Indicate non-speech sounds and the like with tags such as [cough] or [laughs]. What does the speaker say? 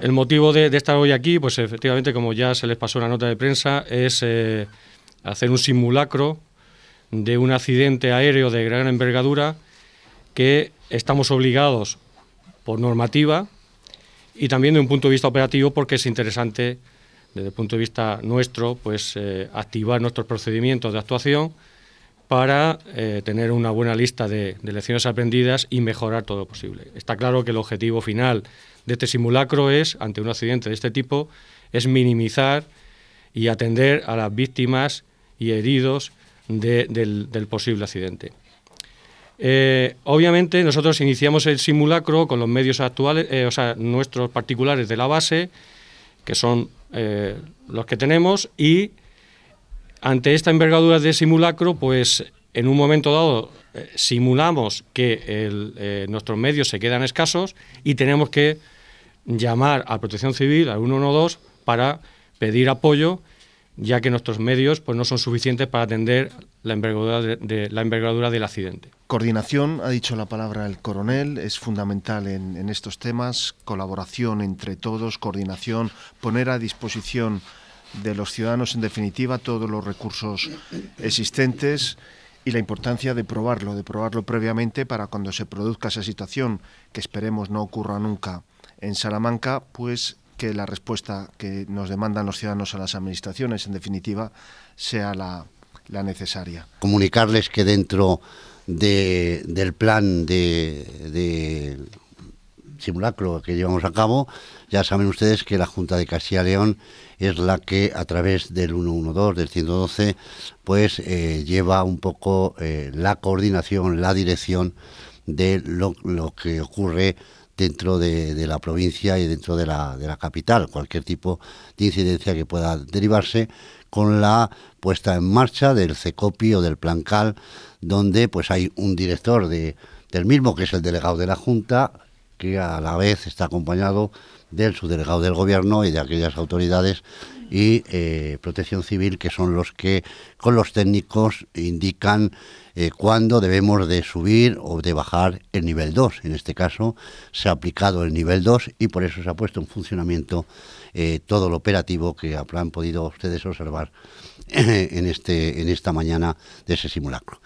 El motivo de, estar hoy aquí, pues efectivamente, como ya se les pasó la nota de prensa, es eh, hacer un simulacro de un accidente aéreo de gran envergadura que estamos obligados por normativa y también de un punto de vista operativo porque es interesante desde el punto de vista nuestro pues eh, activar nuestros procedimientos de actuación para eh, tener una buena lista de, lecciones aprendidas y mejorar todo lo posible. Está claro que el objetivo final de este simulacro es, ante un accidente de este tipo, es minimizar y atender a las víctimas y heridos del, posible accidente. Eh, obviamente nosotros iniciamos el simulacro con los medios actuales, eh, o sea, nuestros particulares de la base, que son los que tenemos, y ante esta envergadura de simulacro, pues en un momento dado eh, simulamos que eh, nuestros medios se quedan escasos y tenemos que llamar a Protección Civil, al 112, para pedir apoyo, ya que nuestros medios pues, no son suficientes para atender la envergadura, la envergadura del accidente. Coordinación, ha dicho la palabra el coronel, es fundamental en, en estos temas, colaboración entre todos, coordinación, poner a disposición de los ciudadanos, en definitiva, todos los recursos existentes y la importancia de probarlo, de probarlo previamente para cuando se produzca esa situación, que esperemos no ocurra nunca en Salamanca, pues que la respuesta que nos demandan los ciudadanos a las administraciones, en definitiva, sea la, necesaria. Comunicarles que dentro del plan de simulacro que llevamos a cabo, ya saben ustedes que la Junta de Castilla y León es la que a través del 112, del 112, pues eh, lleva un poco eh, la coordinación, la dirección de lo, que ocurre dentro de, la provincia y dentro de la, capital, cualquier tipo de incidencia que pueda derivarse con la puesta en marcha del CECOPI o del Plan CAL, donde pues hay un director de, del mismo, que es el delegado de la Junta, que a la vez está acompañado del subdelegado del gobierno y de aquellas autoridades y eh, protección civil que son los que con los técnicos indican eh, cuándo debemos de subir o de bajar el nivel 2. En este caso se ha aplicado el nivel 2 y por eso se ha puesto en funcionamiento eh, todo el operativo que habrán podido ustedes observar [laughs] este, en esta mañana de ese simulacro.